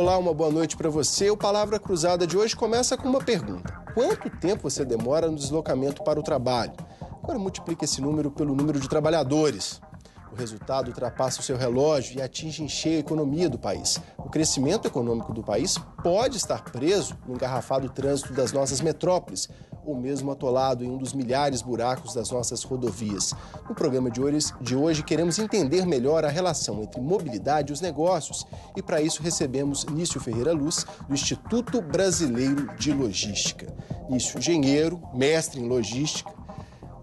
Olá, uma boa noite para você. O Palavra Cruzada de hoje começa com uma pergunta: Quanto tempo você demora no deslocamento para o trabalho? Agora multiplique esse número pelo número de trabalhadores. O resultado ultrapassa o seu relógio e atinge em cheio a economia do país. O crescimento econômico do país pode estar preso no engarrafado trânsito das nossas metrópoles, ou mesmo atolado em um dos milhares buracos das nossas rodovias. No programa de hoje, de hoje queremos entender melhor a relação entre mobilidade e os negócios, e para isso recebemos Nício Ferreira Luz, do Instituto Brasileiro de Logística. Nício, engenheiro, mestre em logística,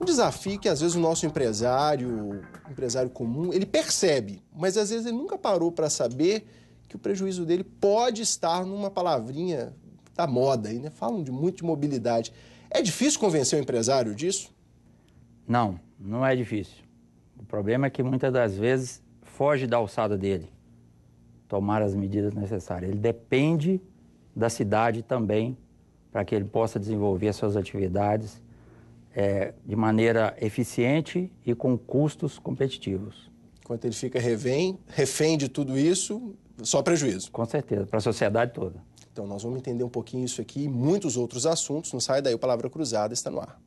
um desafio que às vezes o nosso empresário, empresário comum, ele percebe, mas às vezes ele nunca parou para saber que o prejuízo dele pode estar numa palavrinha da moda aí, né? Falam de muito de mobilidade. É difícil convencer o empresário disso? Não, não é difícil. O problema é que muitas das vezes foge da alçada dele tomar as medidas necessárias. Ele depende da cidade também para que ele possa desenvolver as suas atividades é, de maneira eficiente e com custos competitivos. Enquanto ele fica refém, refém de tudo isso, só prejuízo. Com certeza, para a sociedade toda. Então, nós vamos entender um pouquinho isso aqui e muitos outros assuntos. Não sai daí, o Palavra Cruzada está no ar.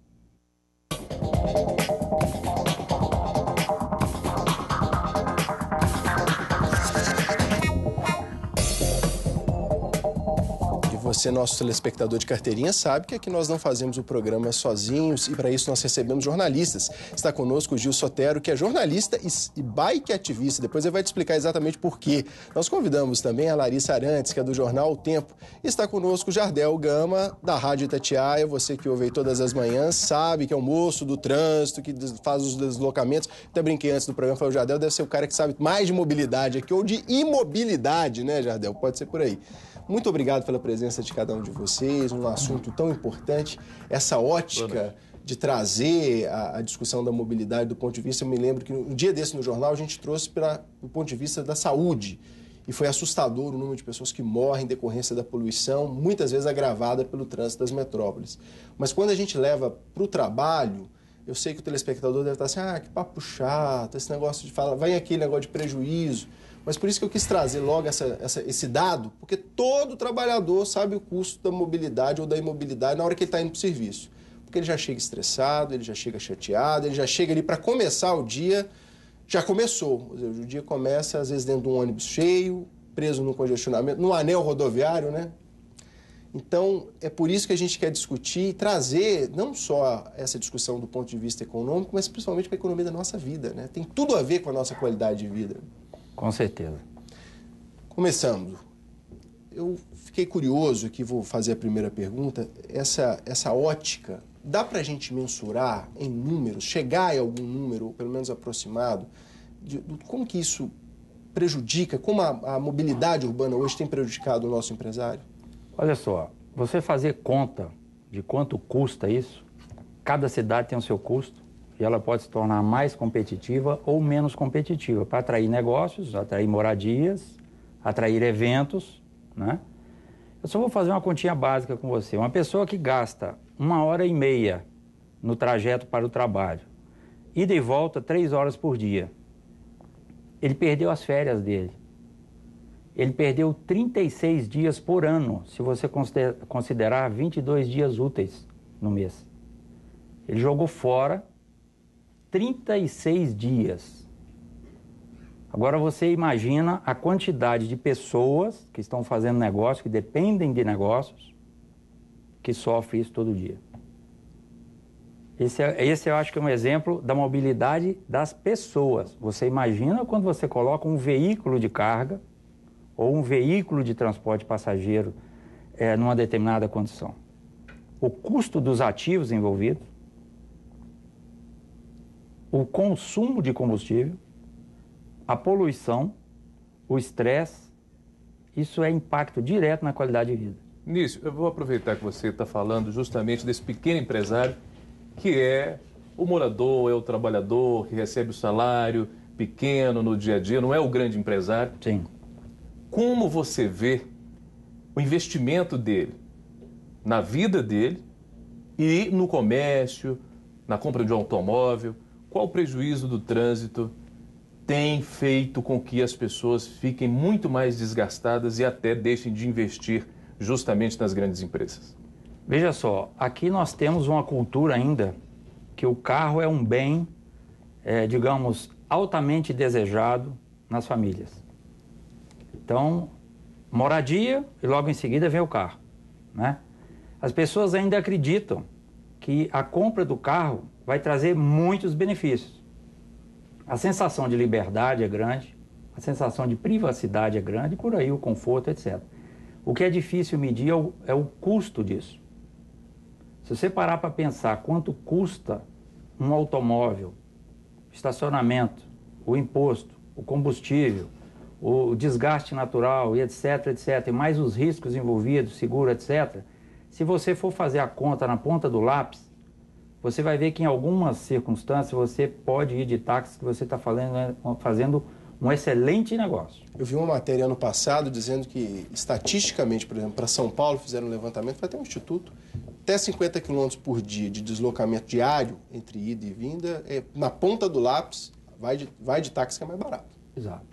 Você, nosso telespectador de carteirinha, sabe que aqui nós não fazemos o programa sozinhos e para isso nós recebemos jornalistas. Está conosco o Gil Sotero, que é jornalista e bike ativista. Depois ele vai te explicar exatamente por quê. Nós convidamos também a Larissa Arantes, que é do jornal O Tempo. está conosco o Jardel Gama, da Rádio Itatiaia. Você que ouve todas as manhãs sabe que é o moço do trânsito, que faz os deslocamentos. Até brinquei antes do programa, falei, o Jardel deve ser o cara que sabe mais de mobilidade aqui, ou de imobilidade, né, Jardel? Pode ser por aí. Muito obrigado pela presença de cada um de vocês, um assunto tão importante, essa ótica de trazer a, a, discussão da mobilidade do ponto de vista. Eu me lembro que um dia desse no jornal a gente trouxe para o ponto de vista da saúde. E foi assustador o número de pessoas que morrem em decorrência da poluição, muitas vezes agravada pelo trânsito das metrópoles. Mas quando a gente leva para o trabalho, eu sei que o telespectador deve estar assim: ah, que papo chato, esse negócio de falar, vai aquele negócio de prejuízo. Mas por isso que eu quis trazer logo essa, essa, esse dado, porque todo trabalhador sabe o custo da mobilidade ou da imobilidade na hora que ele está indo para o serviço. Porque ele já chega estressado, ele já chega chateado, ele já chega ali para começar o dia, já começou. O dia começa, às vezes, dentro de um ônibus cheio, preso num congestionamento, num anel rodoviário, né? Então, é por isso que a gente quer discutir e trazer não só essa discussão do ponto de vista econômico, mas principalmente para a economia da nossa vida. Né? Tem tudo a ver com a nossa qualidade de vida. Com certeza. Começando. Eu fiquei curioso aqui, vou fazer a primeira pergunta. Essa, essa ótica, dá para a gente mensurar em números, chegar a algum número, pelo menos aproximado, de, de como que isso prejudica, como a, a mobilidade urbana hoje tem prejudicado o nosso empresário? Olha só, você fazer conta de quanto custa isso, cada cidade tem o seu custo, e ela pode se tornar mais competitiva ou menos competitiva para atrair negócios, atrair moradias, atrair eventos, né? Eu só vou fazer uma continha básica com você. Uma pessoa que gasta uma hora e meia no trajeto para o trabalho, ida e volta três horas por dia, ele perdeu as férias dele. Ele perdeu 36 dias por ano, se você considerar 22 dias úteis no mês. Ele jogou fora 36 dias. Agora você imagina a quantidade de pessoas que estão fazendo negócio, que dependem de negócios, que sofrem isso todo dia. Esse, é, esse eu acho que é um exemplo da mobilidade das pessoas. Você imagina quando você coloca um veículo de carga ou um veículo de transporte passageiro é, numa determinada condição. O custo dos ativos envolvidos, o consumo de combustível, a poluição, o estresse, isso é impacto direto na qualidade de vida. Nisso, eu vou aproveitar que você está falando justamente desse pequeno empresário que é o morador, é o trabalhador que recebe o salário pequeno no dia a dia, não é o grande empresário. Sim. Como você vê o investimento dele na vida dele e no comércio, na compra de um automóvel? qual o prejuízo do trânsito tem feito com que as pessoas fiquem muito mais desgastadas e até deixem de investir justamente nas grandes empresas? Veja só, aqui nós temos uma cultura ainda que o carro é um bem, é, digamos, altamente desejado nas famílias. Então, moradia e logo em seguida vem o carro. Né? As pessoas ainda acreditam que a compra do carro vai trazer muitos benefícios. A sensação de liberdade é grande, a sensação de privacidade é grande, por aí o conforto, etc. O que é difícil medir é o, é o custo disso. Se você parar para pensar quanto custa um automóvel, estacionamento, o imposto, o combustível, o desgaste natural e etc, etc, e mais os riscos envolvidos, seguro, etc, se você for fazer a conta na ponta do lápis, você vai ver que em algumas circunstâncias você pode ir de táxi que você está fazendo, né, fazendo um excelente negócio. Eu vi uma matéria ano passado dizendo que, estatisticamente, por exemplo, para São Paulo fizeram um levantamento, vai ter um instituto, até 50 quilômetros por dia de deslocamento diário entre ida e vinda, é, na ponta do lápis, vai de, vai de táxi que é mais barato. Exato.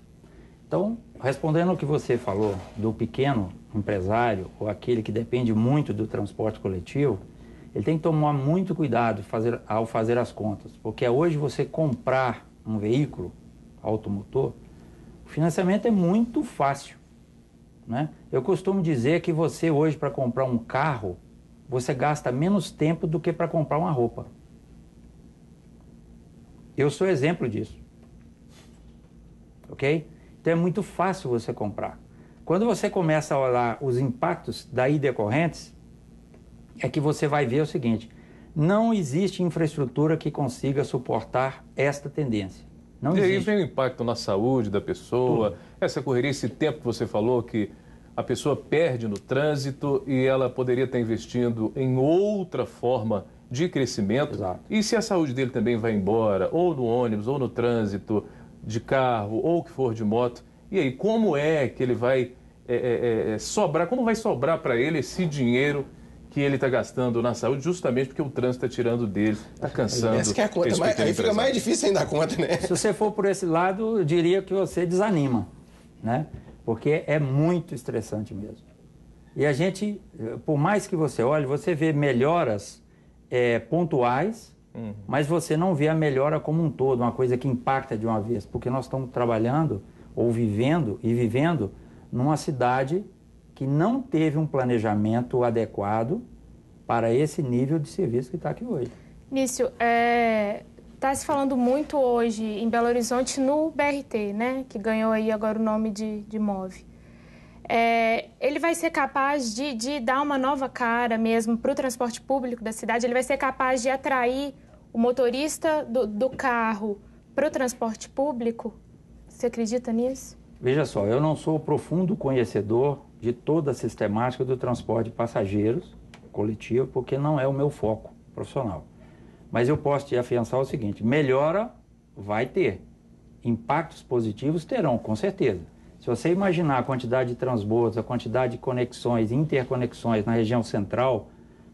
Então, respondendo o que você falou do pequeno empresário ou aquele que depende muito do transporte coletivo, ele tem que tomar muito cuidado fazer, ao fazer as contas, porque é hoje você comprar um veículo automotor, o financiamento é muito fácil. Né? Eu costumo dizer que você hoje, para comprar um carro, você gasta menos tempo do que para comprar uma roupa. Eu sou exemplo disso. Ok? Então é muito fácil você comprar. Quando você começa a olhar os impactos daí decorrentes, é que você vai ver o seguinte: não existe infraestrutura que consiga suportar esta tendência. Não é, e existe. aí vem o impacto na saúde da pessoa, Tudo. essa correria, esse tempo que você falou que a pessoa perde no trânsito e ela poderia estar investindo em outra forma de crescimento. Exato. E se a saúde dele também vai embora, ou no ônibus, ou no trânsito, de carro ou que for de moto. E aí, como é que ele vai é, é, é, é sobrar, como vai sobrar para ele esse dinheiro que ele está gastando na saúde, justamente porque o trânsito está tirando dele, está cansando. Essa que é a conta, mas, aí fica mais difícil ainda a conta, né? Se você for por esse lado, eu diria que você desanima, né? Porque é muito estressante mesmo. E a gente, eh, por mais que você olhe, você vê melhoras é, pontuais, Uhum. Mas você não vê a melhora como um todo, uma coisa que impacta de uma vez, porque nós estamos trabalhando ou vivendo e vivendo numa cidade que não teve um planejamento adequado para esse nível de serviço que está aqui hoje. Nício, está é, tá se falando muito hoje em Belo Horizonte no BRT, né, que ganhou aí agora o nome de, de MOVE. É, ele vai ser capaz de, de, dar uma nova cara mesmo para o transporte público da cidade? Ele vai ser capaz de atrair o motorista do, do carro para o transporte público? Você acredita nisso? Veja só, eu não sou profundo conhecedor de toda a sistemática do transporte de passageiros coletivo, porque não é o meu foco profissional. Mas eu posso te afiançar o seguinte: melhora vai ter. Impactos positivos terão, com certeza. Se você imaginar a quantidade de transbordos, a quantidade de conexões, interconexões na região central,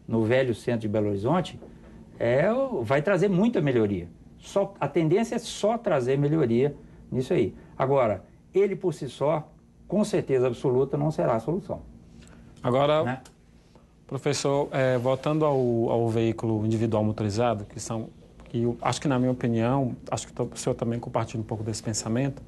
no velho centro de Belo Horizonte, é, vai trazer muita melhoria. Só, a tendência é só trazer melhoria nisso aí. Agora, ele por si só, com certeza absoluta, não será a solução. Agora, né? professor, é, voltando ao, ao, veículo individual motorizado, que são, que eu, acho que na minha opinião, acho que o senhor também compartilha um pouco desse pensamento,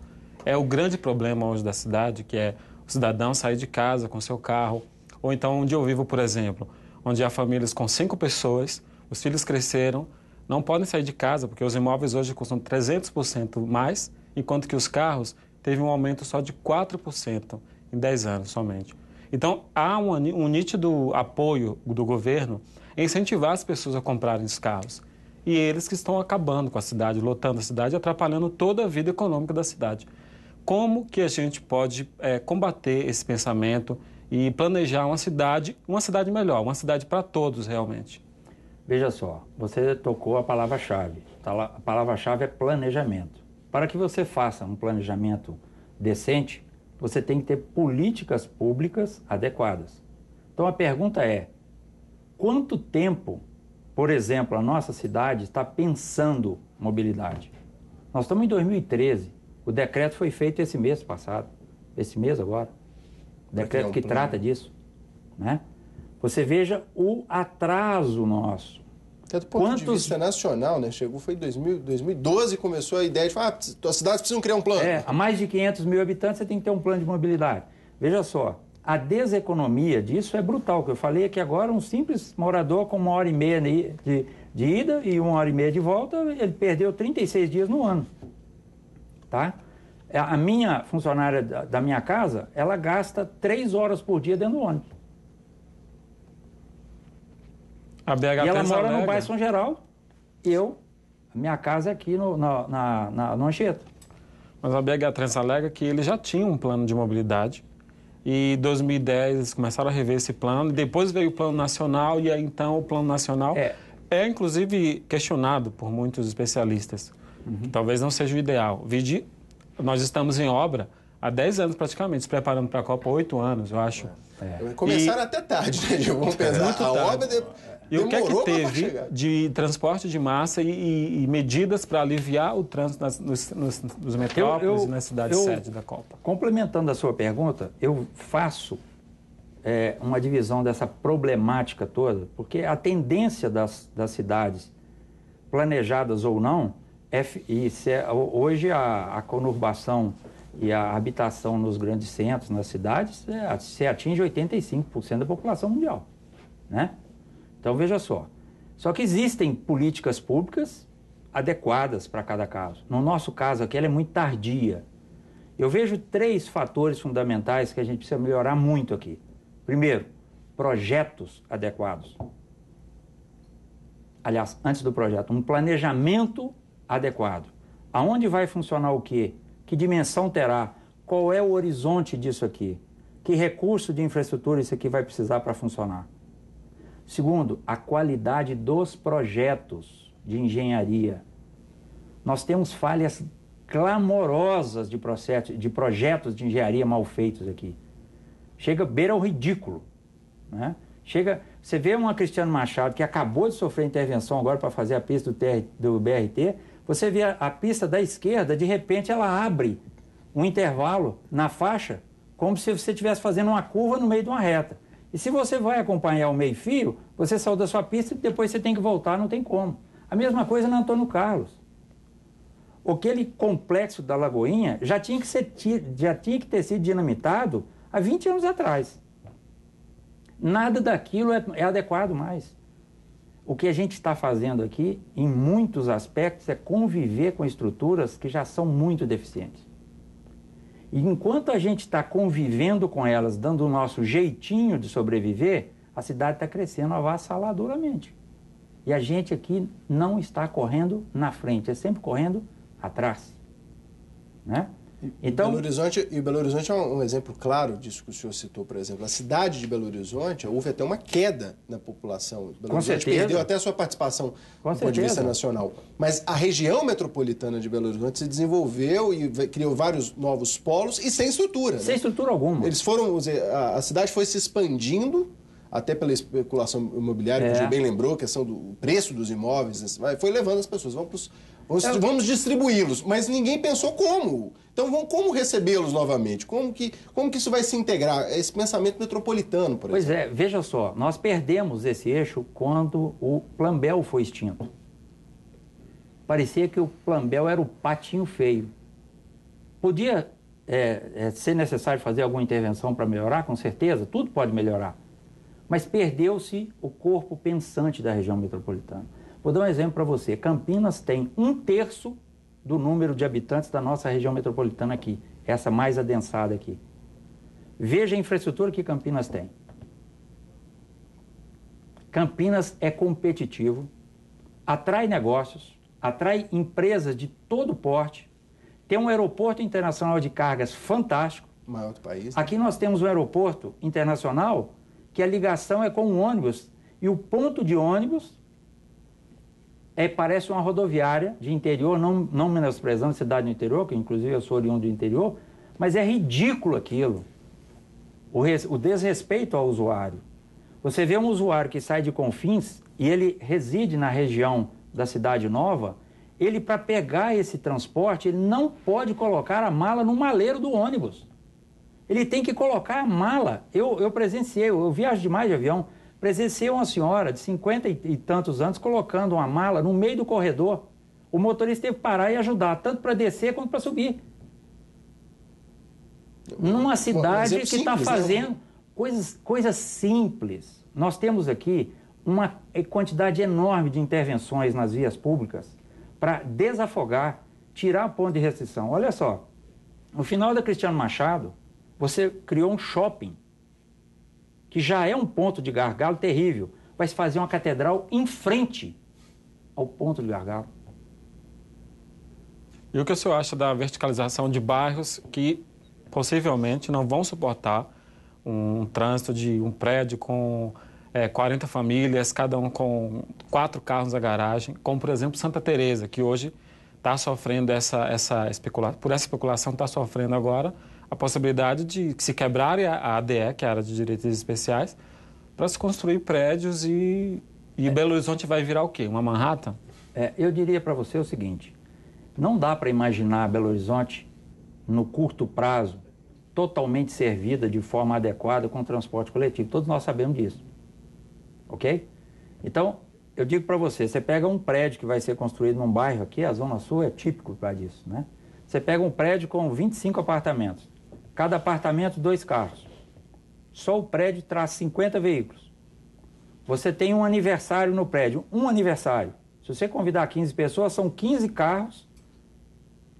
é o grande problema hoje da cidade, que é o cidadão sair de casa com seu carro, ou então onde eu vivo, por exemplo, onde há famílias com cinco pessoas, os filhos cresceram, não podem sair de casa, porque os imóveis hoje custam 300% mais, enquanto que os carros teve um aumento só de 4% em 10 anos somente. Então, há um, um nítido apoio do governo em incentivar as pessoas a comprarem os carros. E eles que estão acabando com a cidade, lotando a cidade, atrapalhando toda a vida econômica da cidade. Como que a gente pode é, combater esse pensamento e planejar uma cidade, uma cidade melhor, uma cidade para todos realmente? Veja só, você tocou a palavra-chave. Tá a palavra-chave é planejamento. Para que você faça um planejamento decente, você tem que ter políticas públicas adequadas. Então a pergunta é: quanto tempo, por exemplo, a nossa cidade está pensando mobilidade? Nós estamos em 2013. O decreto foi feito esse mês passado, esse mês agora. O decreto que trata disso, né? Você veja o atraso nosso. Até do ponto Quantos... de vista nacional, né? Chegou, foi em 2012 2012 começou a ideia de, ah, as cidades precisam criar um plano. É, a mais de 500 mil habitantes você tem que ter um plano de mobilidade. Veja só, a deseconomia disso é brutal. O que eu falei é que agora um simples morador com uma hora e meia de, de ida e uma hora e meia de volta, ele perdeu 36 dias no ano. Tá? É, a minha funcionária da minha casa, ela gasta três horas por dia dentro do ônibus. A BH e ela mora no bairro São Geral. Eu, minha casa é aqui no, na, na, na, no Anchieta. Mas a BH Trans alega é que eles já tinham um plano de mobilidade e em 2010 eles começaram a rever esse plano. Depois veio o plano nacional e aí, então o plano nacional é, é inclusive questionado por muitos especialistas. Uhum. Talvez não seja o ideal. Vide, nós estamos em obra há 10 anos praticamente, se preparando para a Copa, 8 anos, eu acho. É. É. Começaram e... até tarde, né? Vamos é, pensar. a tarde. obra de... E o que é que teve de transporte de massa e, e, e medidas para aliviar o trânsito nas, nos, nos, nos metrópoles eu, eu, e nas cidades sede da Copa? Complementando a sua pergunta, eu faço é, uma divisão dessa problemática toda, porque a tendência das, das cidades, planejadas ou não, é, e é, hoje a, a conurbação e a habitação nos grandes centros, nas cidades, é, se atinge 85% da população mundial, né? Então veja só. Só que existem políticas públicas adequadas para cada caso. No nosso caso aqui, ela é muito tardia. Eu vejo três fatores fundamentais que a gente precisa melhorar muito aqui. Primeiro, projetos adequados. Aliás, antes do projeto, um planejamento adequado. Aonde vai funcionar o quê? Que dimensão terá? Qual é o horizonte disso aqui? Que recurso de infraestrutura isso aqui vai precisar para funcionar? Segundo, a qualidade dos projetos de engenharia. Nós temos falhas clamorosas de, processo, de projetos de engenharia mal feitos aqui. Chega beira ao ridículo. Né? Chega, você vê uma Cristiano Machado que acabou de sofrer intervenção agora para fazer a pista do, TR, do BRT, você vê a, a pista da esquerda, de repente ela abre um intervalo na faixa, como se você estivesse fazendo uma curva no meio de uma reta. E se você vai acompanhar o meio-fio, você saiu da sua pista e depois você tem que voltar, não tem como. A mesma coisa no Antônio Carlos. Aquele complexo da Lagoinha já tinha que, ser, já tinha que ter sido dinamitado há 20 anos atrás. Nada daquilo é, é adequado mais. O que a gente está fazendo aqui, em muitos aspectos, é conviver com estruturas que já são muito deficientes. E enquanto a gente está convivendo com elas, dando o nosso jeitinho de sobreviver, a cidade está crescendo avassaladoramente. E a gente aqui não está correndo na frente, é sempre correndo atrás. Né? Então, Belo Horizonte, e Belo Horizonte é um, um exemplo claro disso que o senhor citou, por exemplo. A cidade de Belo Horizonte, houve até uma queda na população. Belo Com Horizonte certeza. perdeu até a sua participação Com do certeza. ponto de vista nacional. Mas a região metropolitana de Belo Horizonte se desenvolveu e criou vários novos polos e sem estrutura. Né? Sem né? estrutura alguma. Eles foram, a, cidade foi se expandindo até pela especulação imobiliária, é. que o é. Gil bem lembrou, a questão do preço dos imóveis, foi levando as pessoas, para os Vamos distribuí-los, mas ninguém pensou como. Então, vamos, como recebê-los novamente? Como que, como que isso vai se integrar? Esse pensamento metropolitano, por pois é, exemplo. Pois é, veja só, nós perdemos esse eixo quando o Plambel foi extinto. Parecia que o Plambel era o patinho feio. Podia é, é, ser necessário fazer alguma intervenção para melhorar, com certeza, tudo pode melhorar. Mas perdeu-se o corpo pensante da região metropolitana. Vou dar um exemplo para você. Campinas tem um terço do número de habitantes da nossa região metropolitana aqui, essa mais adensada aqui. Veja a infraestrutura que Campinas tem. Campinas é competitivo, atrai negócios, atrai empresas de todo porte, tem um aeroporto internacional de cargas fantástico. Maior do país. Né? Aqui nós temos um aeroporto internacional que a ligação é com um ônibus e o ponto de ônibus é, parece uma rodoviária de interior, não, não menosprezando a cidade do interior, que inclusive eu sou oriundo do interior, mas é ridículo aquilo. O, res, o desrespeito ao usuário. Você vê um usuário que sai de Confins e ele reside na região da Cidade Nova, ele, para pegar esse transporte, ele não pode colocar a mala no maleiro do ônibus. Ele tem que colocar a mala. Eu, eu presenciei, eu viajo demais de avião. Presenciei uma senhora de cinquenta e tantos anos colocando uma mala no meio do corredor. O motorista teve que parar e ajudar, tanto para descer quanto para subir. Numa é cidade que está né? fazendo né? coisas, coisas simples. Nós temos aqui uma quantidade enorme de intervenções nas vias públicas para desafogar, tirar o ponto de restrição. Olha só, no final da Cristiano Machado, você criou um shopping que já é um ponto de gargalo terrível, vai se fazer uma catedral em frente ao ponto de gargalo. E o que o senhor acha da verticalização de bairros que possivelmente não vão suportar um trânsito de um prédio com é, 40 famílias, cada um com quatro carros na garagem, como por exemplo Santa Teresa, que hoje está sofrendo essa, essa especulação, por essa especulação está sofrendo agora a possibilidade de se quebrar a ADE, que é a área de direitos especiais, para se construir prédios e, e é. Belo Horizonte vai virar o quê? Uma Manhattan? É, eu diria para você o seguinte: não dá para imaginar Belo Horizonte, no curto prazo, totalmente servida de forma adequada com o transporte coletivo. Todos nós sabemos disso. Ok? Então, eu digo para você: você pega um prédio que vai ser construído num bairro aqui, a Zona Sul é típico para disso, né? Você pega um prédio com 25 apartamentos. Cada apartamento, dois carros. Só o prédio traz 50 veículos. Você tem um aniversário no prédio, um aniversário. Se você convidar 15 pessoas, são 15 carros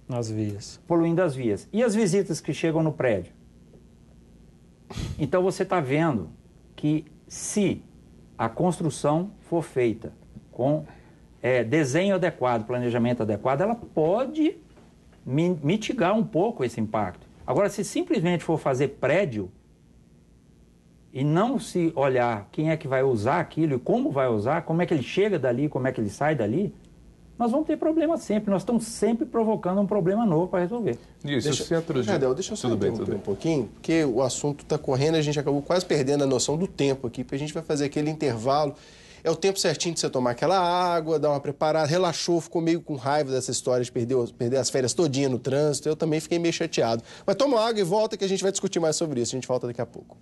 nas vias, poluindo as vias. E as visitas que chegam no prédio? Então você está vendo que se a construção for feita com é, desenho adequado, planejamento adequado, ela pode mitigar um pouco esse impacto. Agora, se simplesmente for fazer prédio e não se olhar quem é que vai usar aquilo e como vai usar, como é que ele chega dali, como é que ele sai dali, nós vamos ter problema sempre. Nós estamos sempre provocando um problema novo para resolver. Isso, deixa, centro é de... Adel, deixa eu só tudo bem, tudo um pouquinho, porque o assunto está correndo, a gente acabou quase perdendo a noção do tempo aqui, porque a gente vai fazer aquele intervalo é o tempo certinho de você tomar aquela água, dar uma preparada. Relaxou, ficou meio com raiva dessa história de perder, perder as férias todinha no trânsito. Eu também fiquei meio chateado. Mas toma água e volta que a gente vai discutir mais sobre isso. A gente volta daqui a pouco.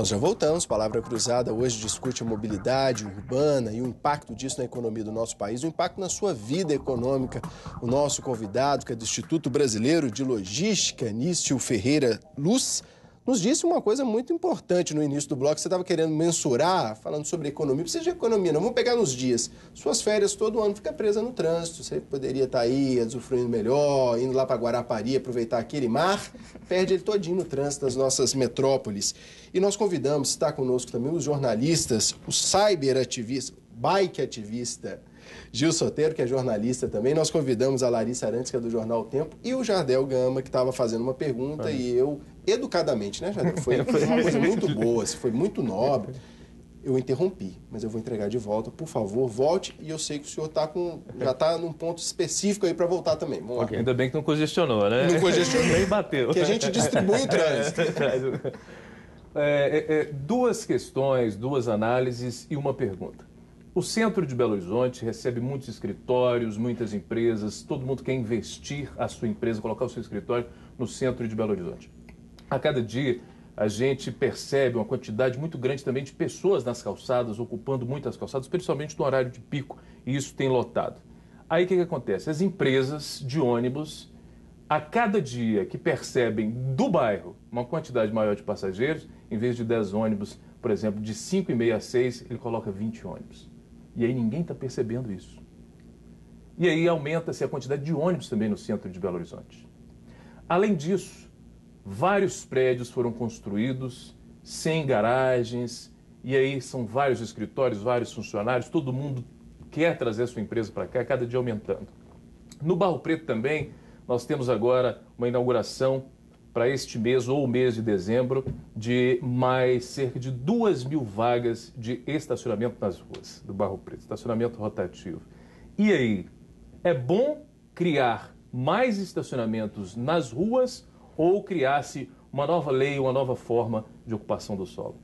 Nós já voltamos. Palavra Cruzada hoje discute a mobilidade urbana e o impacto disso na economia do nosso país, o impacto na sua vida econômica. O nosso convidado, que é do Instituto Brasileiro de Logística, Nício Ferreira Luz, nos disse uma coisa muito importante no início do bloco. Você estava querendo mensurar, falando sobre economia. Precisa de economia, não. Vamos pegar nos dias. Suas férias todo ano fica presa no trânsito. Você poderia estar tá aí usufruindo melhor, indo lá para Guarapari, aproveitar aquele mar. Perde ele todinho no trânsito das nossas metrópoles. E nós convidamos, está conosco também os jornalistas, o cyberativista, bike ativista Gil Soteiro, que é jornalista também. Nós convidamos a Larissa Arantes, que é do jornal o Tempo, e o Jardel Gama, que estava fazendo uma pergunta, é. e eu educadamente, né, Foi, foi uma coisa muito boa, assim, foi muito nobre. Eu interrompi, mas eu vou entregar de volta. Por favor, volte. E eu sei que o senhor tá com, já está num ponto específico aí para voltar também. Vamos okay. lá. Ainda bem que não congestionou, né? Não congestionou. Nem bateu. Que a gente distribui o é, trânsito. É é, é, é, duas questões, duas análises e uma pergunta. O centro de Belo Horizonte recebe muitos escritórios, muitas empresas, todo mundo quer investir a sua empresa, colocar o seu escritório no centro de Belo Horizonte. A cada dia, a gente percebe uma quantidade muito grande também de pessoas nas calçadas, ocupando muitas calçadas, principalmente no horário de pico, e isso tem lotado. Aí o que, que acontece? As empresas de ônibus, a cada dia que percebem do bairro uma quantidade maior de passageiros, em vez de 10 ônibus, por exemplo, de 5 e meia a 6, ele coloca 20 ônibus. E aí ninguém está percebendo isso. E aí aumenta-se a quantidade de ônibus também no centro de Belo Horizonte. Além disso, vários prédios foram construídos sem garagens, e aí são vários escritórios, vários funcionários, todo mundo quer trazer sua empresa para cá, cada dia aumentando. No Barro Preto também, nós temos agora uma inauguração para este mês ou o mês de dezembro de mais cerca de duas mil vagas de estacionamento nas ruas do Barro Preto, estacionamento rotativo. E aí, é bom criar mais estacionamentos nas ruas ou criasse uma nova lei, uma nova forma de ocupação do solo.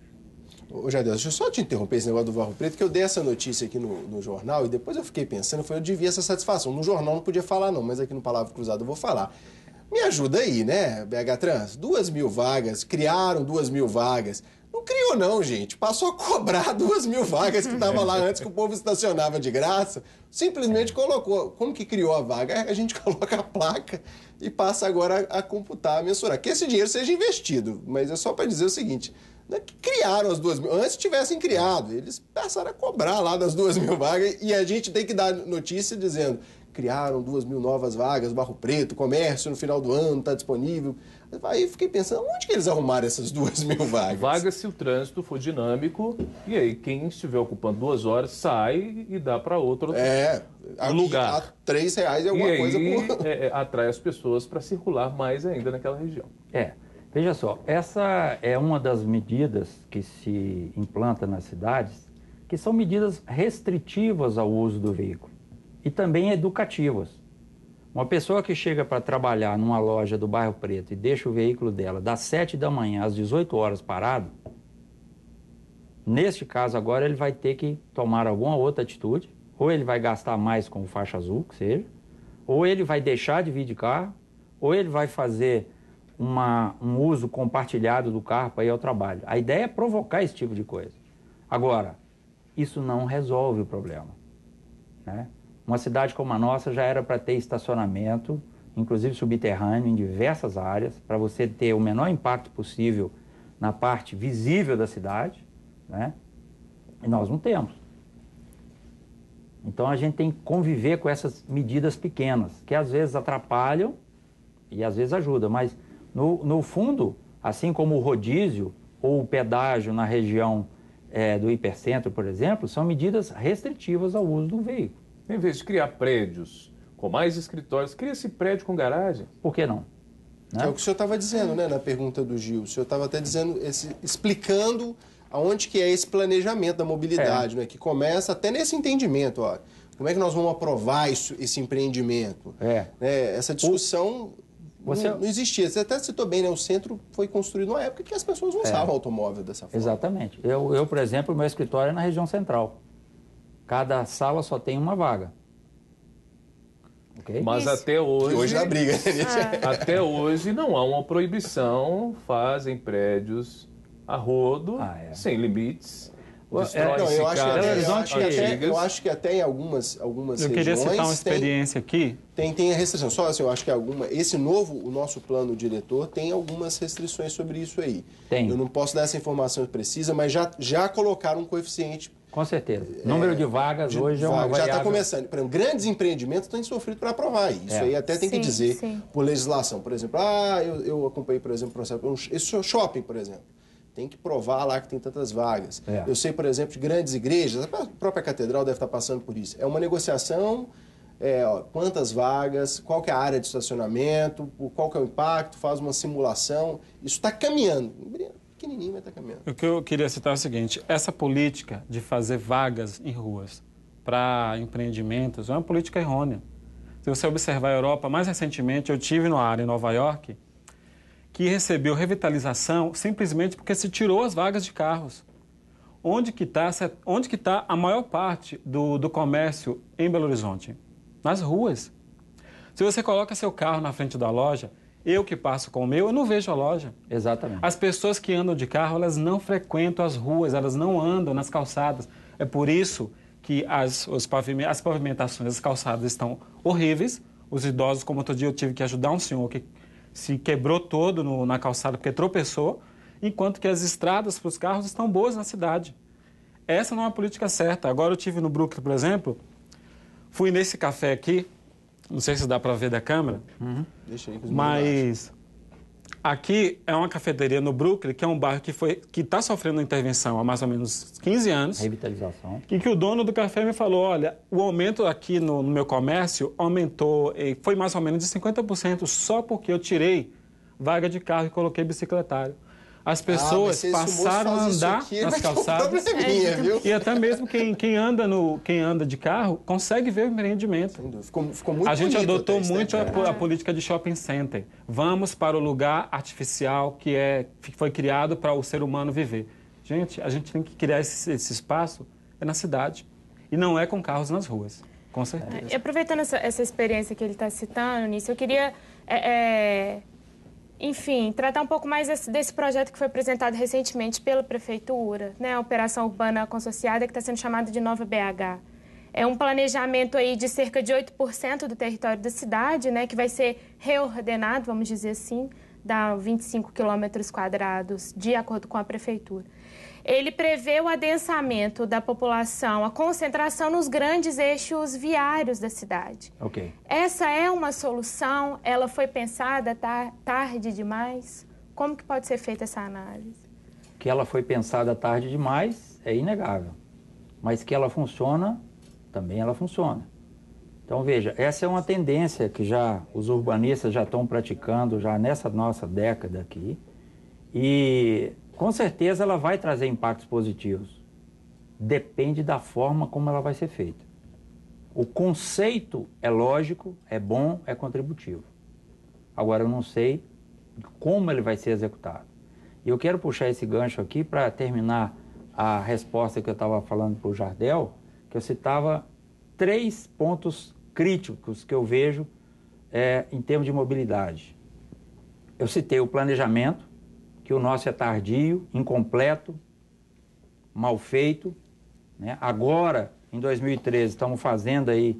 Ô, Jardel, deixa eu só te interromper esse negócio do Varro Preto, que eu dei essa notícia aqui no, no jornal e depois eu fiquei pensando, foi, eu devia essa satisfação. No jornal não podia falar não, mas aqui no Palavra Cruzada eu vou falar. Me ajuda aí, né, BH Trans? Duas mil vagas, criaram duas mil vagas criou, não, gente. Passou a cobrar duas mil vagas que estavam lá antes que o povo estacionava de graça. Simplesmente colocou. Como que criou a vaga? A gente coloca a placa e passa agora a, computar, a mensurar. Que esse dinheiro seja investido. Mas é só para dizer o seguinte: né, criaram as duas mil. Antes tivessem criado, eles passaram a cobrar lá das duas mil vagas e a gente tem que dar notícia dizendo: criaram duas mil novas vagas, Barro Preto, comércio no final do ano está disponível. Aí fiquei pensando, onde que eles arrumaram essas duas mil vagas? Vagas se o trânsito for dinâmico, e aí quem estiver ocupando duas horas sai e dá para outro é, lugar. A tá três reais é alguma e coisa. que é, é, atrai as pessoas para circular mais ainda naquela região. É. Veja só, essa é uma das medidas que se implanta nas cidades, que são medidas restritivas ao uso do veículo e também educativas. Uma pessoa que chega para trabalhar numa loja do bairro Preto e deixa o veículo dela das 7 da manhã às 18 horas parado, neste caso agora ele vai ter que tomar alguma outra atitude, ou ele vai gastar mais com faixa azul, que seja, ou ele vai deixar de vir de carro, ou ele vai fazer uma, um uso compartilhado do carro para ir ao trabalho. A ideia é provocar esse tipo de coisa. Agora, isso não resolve o problema. Né? Uma cidade como a nossa já era para ter estacionamento, inclusive subterrâneo, em diversas áreas, para você ter o menor impacto possível na parte visível da cidade, né? E nós não temos. Então a gente tem que conviver com essas medidas pequenas, que às vezes atrapalham e às vezes ajudam, mas no, no fundo, assim como o rodízio ou o pedágio na região é, do hipercentro, por exemplo, são medidas restritivas ao uso do veículo. Em vez de criar prédios com mais escritórios, cria esse prédio com garagem. Por que não? Né? É o que o senhor estava dizendo, né, na pergunta do Gil. O senhor estava até dizendo, esse, explicando aonde que é esse planejamento da mobilidade, é. né, que começa até nesse entendimento, ó. Como é que nós vamos aprovar isso, esse empreendimento? É. Né, essa discussão Você... não, é não, existia. Você até citou bem, né? O centro foi construído numa época que as pessoas não é. usavam automóvel dessa forma. Exatamente. Eu, eu, por exemplo, meu escritório é na região central. Cada sala só tem uma vaga. Okay? Mas Isso. até hoje. Que hoje é a briga. Né, ah. Até hoje não há uma proibição, fazem prédios a rodo, ah, é. sem limites. É. eu, acho que até, eu acho que até em algumas, algumas eu regiões... Eu queria citar uma experiência tem, aqui. Tem, tem a restrição. Só assim, eu acho que alguma... Esse novo, o nosso plano diretor, tem algumas restrições sobre isso aí. Tem. Eu não posso dar essa informação precisa, mas já, já colocaram um coeficiente com certeza. É, Número de vagas de hoje é uma Já está começando. Por exemplo, grandes empreendimentos têm sofrido para aprovar. Isso é. aí até tem sim, que dizer sim. por legislação. Por exemplo, ah, eu, eu acompanhei, por exemplo, processo, esse shopping, por exemplo. Tem que provar lá que tem tantas vagas. É. Eu sei, por exemplo, de grandes igrejas, a própria catedral deve estar tá passando por isso. É uma negociação, é, ó, quantas vagas, qual que é a área de estacionamento, qual que é o impacto, faz uma simulação. Isso está caminhando pequenininho, mas está caminhando. O que eu queria citar é o seguinte: essa política de fazer vagas em ruas para empreendimentos é uma política errônea. Se você observar a Europa, mais recentemente eu tive no área em Nova York que recebeu revitalização simplesmente porque se tirou as vagas de carros. Onde que está tá a maior parte do, do comércio em Belo Horizonte? Nas ruas. Se você coloca seu carro na frente da loja, eu que passo com o meu, eu não vejo a loja. Exatamente. As pessoas que andam de carro, elas não frequentam as ruas, elas não andam nas calçadas. É por isso que as, os pavimentações, as pavimentações, as calçadas estão horríveis. Os idosos, como outro dia eu tive que ajudar um senhor que se quebrou todo no, na calçada porque tropeçou, enquanto que as estradas para os carros estão boas na cidade. Essa não é uma política certa. Agora eu tive no Brooklyn, por exemplo, fui nesse café aqui, não sei se dá para ver da câmera. Uhum. Deixa aí, mas aqui é uma cafeteria no Brooklyn, que é um bairro que foi que está sofrendo intervenção há mais ou menos 15 anos. Revitalização. E que o dono do café me falou, olha, o aumento aqui no, no meu comércio aumentou, foi mais ou menos de 50% só porque eu tirei vaga de carro e coloquei bicicletário as ah, pessoas ah, passaram a andar aqui, nas calçadas. É, então. e até mesmo quem, quem, anda no, quem anda de carro consegue ver o empreendimento. Ficou, ficou muito a gente adotou muito a, a, é. política de shopping center. Vamos para o lugar artificial que é, foi criado para o ser humano viver. Gente, a gente tem que criar esse, esse espaço é na cidade. E não é com carros nas ruas. Com certeza. É, e aproveitando essa, essa experiência que ele está citando, nisso, eu queria é, é enfim, tratar um pouco mais desse, desse, projeto que foi apresentado recentemente pela Prefeitura, né, a Operação Urbana Consociada, que está sendo chamada de Nova BH. É um planejamento aí de cerca de 8% do território da cidade, né, que vai ser reordenado, vamos dizer assim, dá 25 quilômetros quadrados, de acordo com a Prefeitura ele prevê o adensamento da população, a concentração nos grandes eixos viários da cidade. Ok. Essa é uma solução, ela foi pensada tá, tarde demais? Como que pode ser feita essa análise? Que ela foi pensada tarde demais é inegável, mas que ela funciona, também ela funciona. Então veja, essa é uma tendência que já os urbanistas já estão praticando já nessa nossa década aqui e com certeza ela vai trazer impactos positivos. Depende da forma como ela vai ser feita. O conceito é lógico, é bom, é contributivo. Agora eu não sei como ele vai ser executado. E eu quero puxar esse gancho aqui para terminar a resposta que eu estava falando para o Jardel, que eu citava três pontos críticos que eu vejo é, em termos de mobilidade. Eu citei o planejamento, que o nosso é tardio, incompleto, mal feito. Né? Agora, em 2013, estamos fazendo aí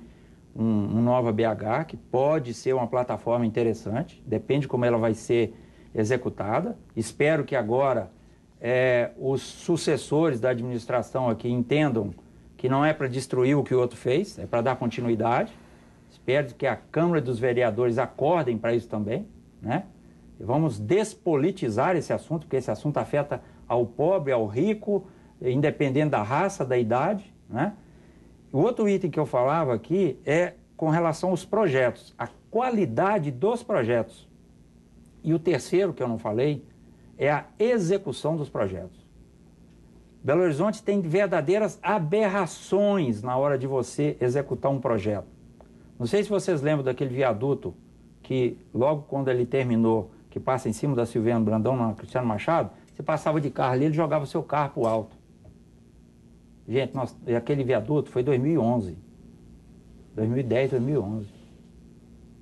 um, um nova BH, que pode ser uma plataforma interessante, depende como ela vai ser executada. Espero que agora é, os sucessores da administração aqui entendam que não é para destruir o que o outro fez, é para dar continuidade. Espero que a Câmara dos Vereadores acordem para isso também, né? Vamos despolitizar esse assunto, porque esse assunto afeta ao pobre, ao rico, independente da raça, da idade. Né? O outro item que eu falava aqui é com relação aos projetos, a qualidade dos projetos. E o terceiro que eu não falei é a execução dos projetos. Belo Horizonte tem verdadeiras aberrações na hora de você executar um projeto. Não sei se vocês lembram daquele viaduto que, logo quando ele terminou, que passa em cima da Silviano Brandão, na Cristiano Machado, você passava de carro ali, ele jogava seu carro pro alto. Gente, nós, aquele viaduto foi 2011. 2010, 2011.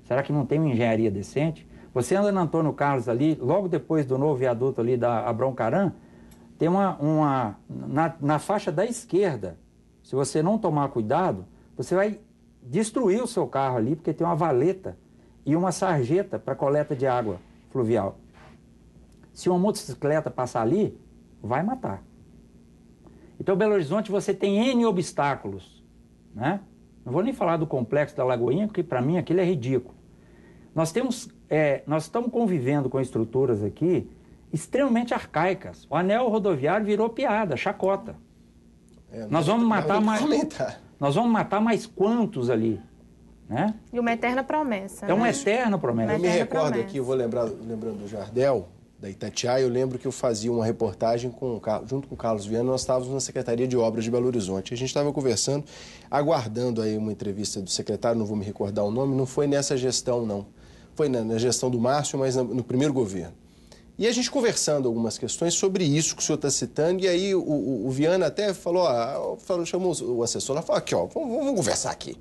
Será que não tem uma engenharia decente? Você anda na Antônio Carlos ali, logo depois do novo viaduto ali da Abrão Caran, tem uma. uma na, na faixa da esquerda, se você não tomar cuidado, você vai destruir o seu carro ali, porque tem uma valeta e uma sarjeta para coleta de água fluvial. Se uma motocicleta passar ali, vai matar. Então, Belo Horizonte, você tem N obstáculos. Né? Não vou nem falar do complexo da Lagoinha, porque para mim aquilo é ridículo. Nós, temos, é, nós estamos convivendo com estruturas aqui extremamente arcaicas. O anel rodoviário virou piada, chacota. É, nós, vamos matar mais, nós vamos matar mais quantos ali? Né? E uma eterna promessa. É né? uma eterna promessa. eu me recordo aqui, eu vou lembrar, lembrando do Jardel, da Itatiaia, eu lembro que eu fazia uma reportagem com, junto com o Carlos Viana, nós estávamos na Secretaria de Obras de Belo Horizonte. A gente estava conversando, aguardando aí uma entrevista do secretário, não vou me recordar o nome, não foi nessa gestão, não. Foi na, na gestão do Márcio, mas no, no primeiro governo. E a gente conversando algumas questões sobre isso que o senhor está citando, e aí o, o, o, Viana até falou, ó, falou chamou o assessor lá, falou aqui, ó, vamos, vamos conversar aqui.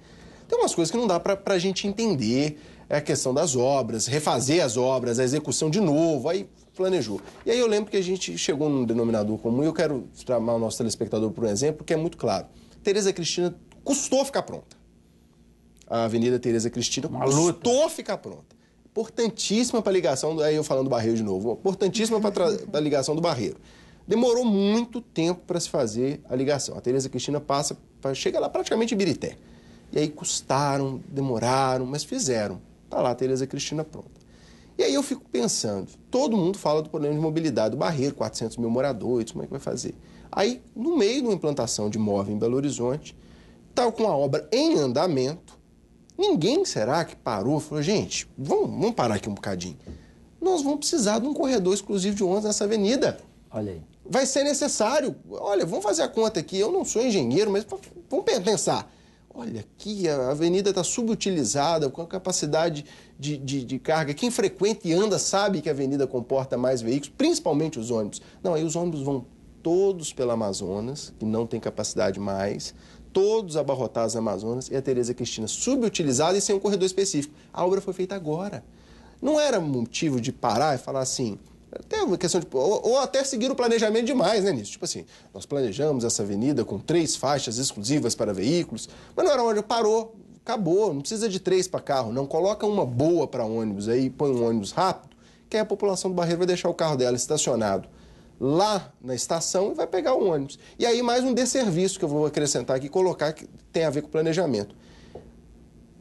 Tem então, umas coisas que não dá para a gente entender. É a questão das obras, refazer as obras, a execução de novo, aí planejou. E aí eu lembro que a gente chegou num denominador comum, e eu quero chamar o nosso telespectador por um exemplo, que é muito claro. Tereza Cristina custou ficar pronta. A Avenida Tereza Cristina Uma custou luta. ficar pronta. Importantíssima para a ligação, aí eu falando do Barreiro de novo, importantíssima para a ligação do Barreiro. Demorou muito tempo para se fazer a ligação. A Tereza Cristina passa, pra, chega lá praticamente em Birité. E aí custaram, demoraram, mas fizeram. Está lá a Tereza Cristina pronta. E aí eu fico pensando, todo mundo fala do problema de mobilidade do barreiro, 400 mil moradores, como é que vai fazer? Aí, no meio de uma implantação de imóvel em Belo Horizonte, tal com a obra em andamento, ninguém será que parou e falou, gente, vamos, vamos parar aqui um bocadinho. Nós vamos precisar de um corredor exclusivo de ônibus nessa avenida. Olha aí. Vai ser necessário. Olha, vamos fazer a conta aqui. Eu não sou engenheiro, mas vamos pensar. Olha aqui, a avenida está subutilizada, com a capacidade de, de, de, carga. Quem frequenta e anda sabe que a avenida comporta mais veículos, principalmente os ônibus. Não, aí os ônibus vão todos pela Amazonas, que não tem capacidade mais, todos abarrotados na Amazonas, e a Tereza Cristina subutilizada e sem um corredor específico. A obra foi feita agora. Não era motivo de parar e falar assim, até uma questão de. Ou, ou, até seguir o planejamento demais, né, nisso? Tipo assim, nós planejamos essa avenida com três faixas exclusivas para veículos, mas não era onde parou, acabou, não precisa de três para carro, não. Coloca uma boa para ônibus aí, põe um ônibus rápido, que aí a população do Barreiro vai deixar o carro dela estacionado lá na estação e vai pegar o ônibus. E aí mais um desserviço que eu vou acrescentar aqui, colocar que tem a ver com planejamento.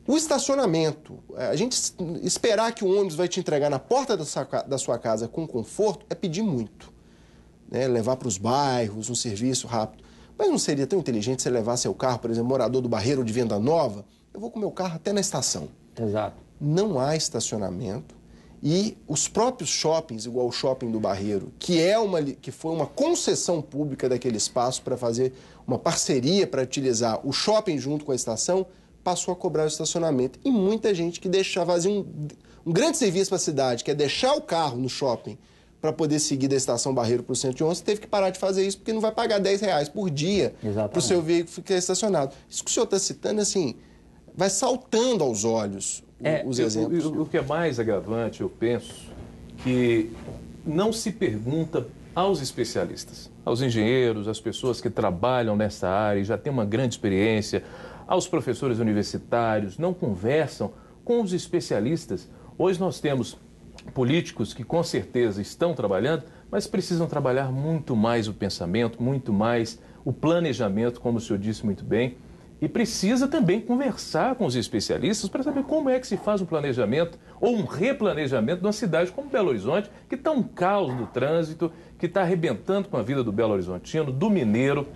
O estacionamento, é, a gente esperar que o ônibus vai te entregar na porta da sua casa com conforto é pedir muito. Né? Levar para os bairros, um serviço rápido. Mas não seria tão inteligente você levar seu carro, por exemplo, morador do Barreiro de Venda Nova? Eu vou com meu carro até na estação. Exato. Não há estacionamento e os próprios shoppings, igual o shopping do Barreiro, que é uma que foi uma concessão pública daquele espaço para fazer uma parceria para utilizar o shopping junto com a estação, passou a cobrar o estacionamento. E muita gente que deixava fazer um, um grande serviço para a cidade, que é deixar o carro no shopping para poder seguir da estação Barreiro para o 111, teve que parar de fazer isso porque não vai pagar 10 reais por dia para o seu veículo ficar estacionado. Isso que o senhor está citando, assim, vai saltando aos olhos é, os exemplos. O, o que é mais agravante, eu penso, que não se pergunta aos especialistas, aos engenheiros, às pessoas que trabalham nessa área e já têm uma grande experiência, aos professores universitários, não conversam com os especialistas. Hoje nós temos políticos que com certeza estão trabalhando, mas precisam trabalhar muito mais o pensamento, muito mais o planejamento, como o senhor disse muito bem. E precisa também conversar com os especialistas para saber como é que se faz um planejamento ou um replanejamento de uma cidade como Belo Horizonte, que está um caos no trânsito, que está arrebentando com a vida do Belo Horizontino, do mineiro,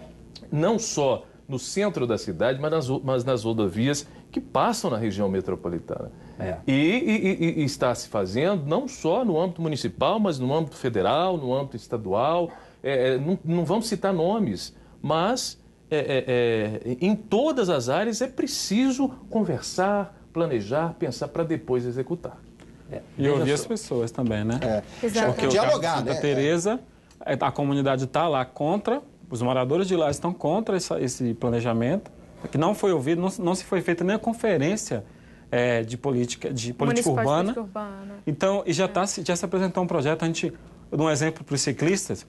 não só no centro da cidade, mas nas, mas nas rodovias que passam na região metropolitana. É. E, e, e, está se fazendo não só no âmbito municipal, mas no âmbito federal, no âmbito estadual. É, é não, não vamos citar nomes, mas é, é, é, em todas as áreas é preciso conversar, planejar, pensar para depois executar. E ouvir as pessoas também, né? É. Exatamente. Porque o Dialogar, caso de Santa né? Teresa, a comunidade está lá contra, os moradores de lá estão contra essa, esse planejamento, que não foi ouvido, não, não se foi feita nem a conferência é, de política, de política urbana. De política urbana. Então, e já, é. Tá, já se apresentou um projeto, a gente, um exemplo para os ciclistas,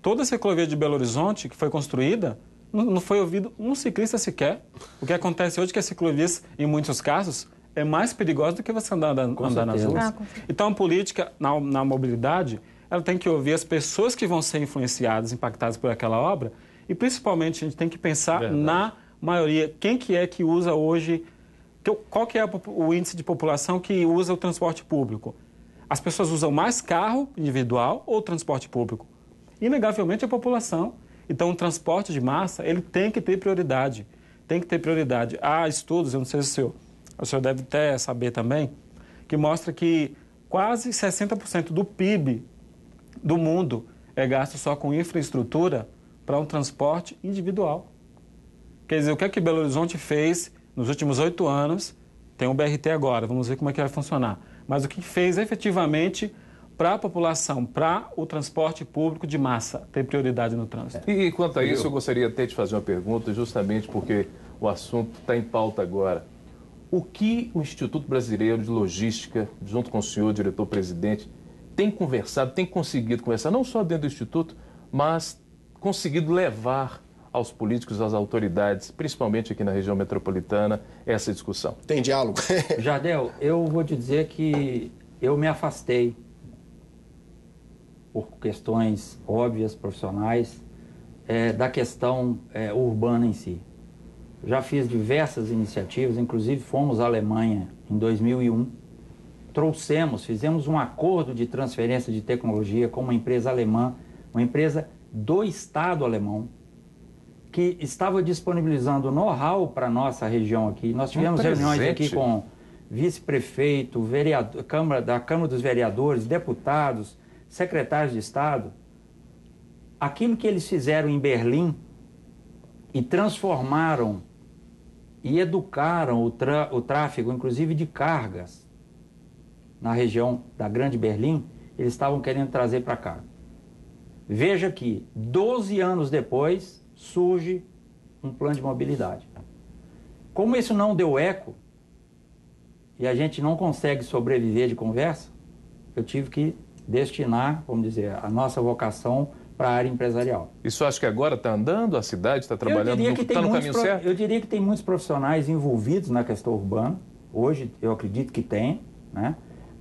toda a ciclovia de Belo Horizonte que foi construída, não, não foi ouvido um ciclista sequer. O que acontece hoje é que as ciclovias, em muitos casos, é mais perigosa do que você andar, andar, andar nas ruas. Ah, então, a política na, na mobilidade ela tem que ouvir as pessoas que vão ser influenciadas, impactadas por aquela obra, e principalmente a gente tem que pensar Verdade. na maioria, quem que é que usa hoje, qual que é o índice de população que usa o transporte público? As pessoas usam mais carro individual ou transporte público? Inegavelmente a população. Então, o transporte de massa, ele tem que ter prioridade. Tem que ter prioridade. Há estudos, eu não sei se o senhor, o senhor deve até saber também, que mostra que quase 60% do PIB do mundo é gasto só com infraestrutura para um transporte individual. Quer dizer, o que é que Belo Horizonte fez nos últimos oito anos? Tem um BRT agora, vamos ver como é que vai funcionar. Mas o que fez efetivamente para a população, para o transporte público de massa ter prioridade no trânsito. E, quanto a isso, eu gostaria até de fazer uma pergunta, justamente porque o assunto está em pauta agora. O que o Instituto Brasileiro de Logística, junto com o senhor diretor-presidente, tem conversado, tem conseguido conversar, não só dentro do Instituto, mas conseguido levar aos políticos, às autoridades, principalmente aqui na região metropolitana, essa discussão? Tem diálogo. Jardel, eu vou te dizer que eu me afastei por questões óbvias, profissionais, é, da questão é, urbana em si. Já fiz diversas iniciativas, inclusive fomos à Alemanha em 2001 trouxemos, fizemos um acordo de transferência de tecnologia com uma empresa alemã, uma empresa do Estado alemão, que estava disponibilizando know-how para a nossa região aqui. Nós tivemos um reuniões aqui com vice-prefeito, Câmara, da Câmara dos Vereadores, deputados, secretários de Estado. Aquilo que eles fizeram em Berlim e transformaram e educaram o, o tráfego, inclusive de cargas, na região da Grande Berlim, eles estavam querendo trazer para cá. Veja que 12 anos depois surge um plano de mobilidade. Como isso não deu eco e a gente não consegue sobreviver de conversa, eu tive que destinar, vamos dizer, a nossa vocação para a área empresarial. Isso acho que agora está andando, a cidade está trabalhando, está no, tá no caminho pro... certo? Eu diria que tem muitos profissionais envolvidos na questão urbana. Hoje eu acredito que tem, né?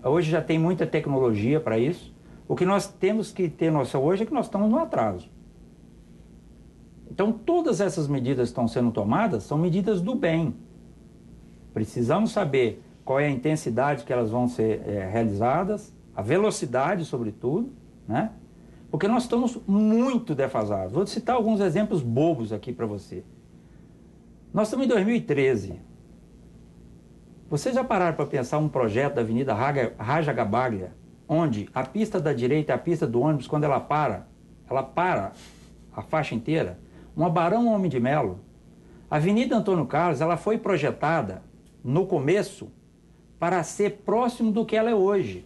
Hoje já tem muita tecnologia para isso. O que nós temos que ter noção hoje é que nós estamos no atraso. Então, todas essas medidas que estão sendo tomadas são medidas do bem. Precisamos saber qual é a intensidade que elas vão ser é, realizadas, a velocidade, sobretudo, né? Porque nós estamos muito defasados. Vou citar alguns exemplos bobos aqui para você. Nós estamos em 2013. Vocês já pararam para pensar um projeto da Avenida Raja Gabaglia, onde a pista da direita, a pista do ônibus, quando ela para, ela para a faixa inteira? Uma Barão Homem de Melo. A Avenida Antônio Carlos, ela foi projetada no começo para ser próximo do que ela é hoje.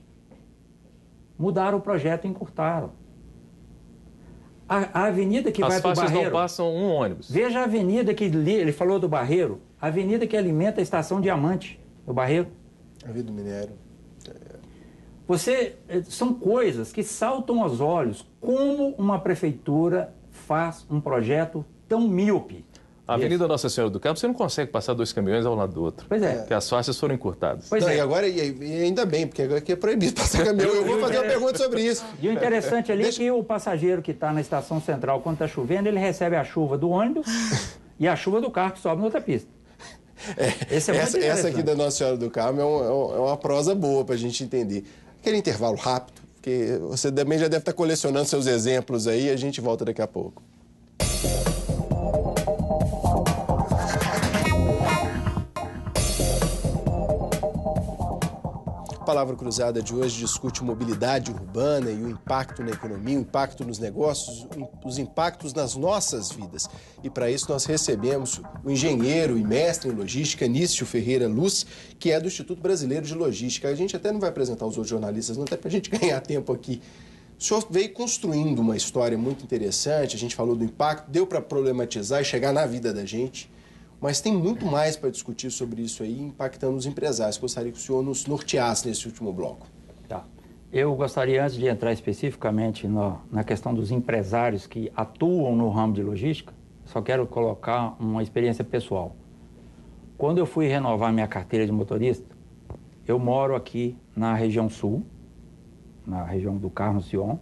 Mudaram o projeto e encurtaram. A, a avenida que As vai para o Barreiro... As não passam um ônibus. Veja a avenida que... Ele falou do Barreiro. A avenida que alimenta a Estação Diamante no barreiro? A vida do minério. Você, eh, são coisas que saltam aos olhos como uma prefeitura faz um projeto tão míope. A Avenida Nossa Senhora do Campo, você não consegue passar dois caminhões ao lado do outro. Pois é. é. Porque as faixas foram encurtadas. Pois não, é. E agora, e ainda bem, porque agora aqui é proibido passar caminhão. Eu vou fazer uma pergunta sobre isso. E o interessante ali é Deixa... é que o passageiro que está na estação central, quando está chovendo, ele recebe a chuva do ônibus e a chuva do carro que sobe na outra pista. É, essa, é essa, essa, aqui da Nossa Senhora do Carmo é, um, é, é uma prosa boa para a gente entender. Aquele intervalo rápido, porque você também já deve estar tá colecionando seus exemplos aí, a gente volta daqui a pouco. Palavra Cruzada de hoje discute mobilidade urbana e o impacto na economia, o impacto nos negócios, os impactos nas nossas vidas. E para isso nós recebemos o engenheiro e mestre em logística Nício Ferreira Luz, que é do Instituto Brasileiro de Logística. A gente até não vai apresentar os outros jornalistas, não, até para a gente ganhar tempo aqui. O senhor veio construindo uma história muito interessante, a gente falou do impacto, deu para problematizar e chegar na vida da gente mas tem muito mais para discutir sobre isso aí, impactando os empresários. Gostaria que o senhor nos norteasse nesse último bloco. Tá. Eu gostaria, antes de entrar especificamente na, na questão dos empresários que atuam no ramo de logística, só quero colocar uma experiência pessoal. Quando eu fui renovar minha carteira de motorista, eu moro aqui na região sul, na região do Carmo Sion,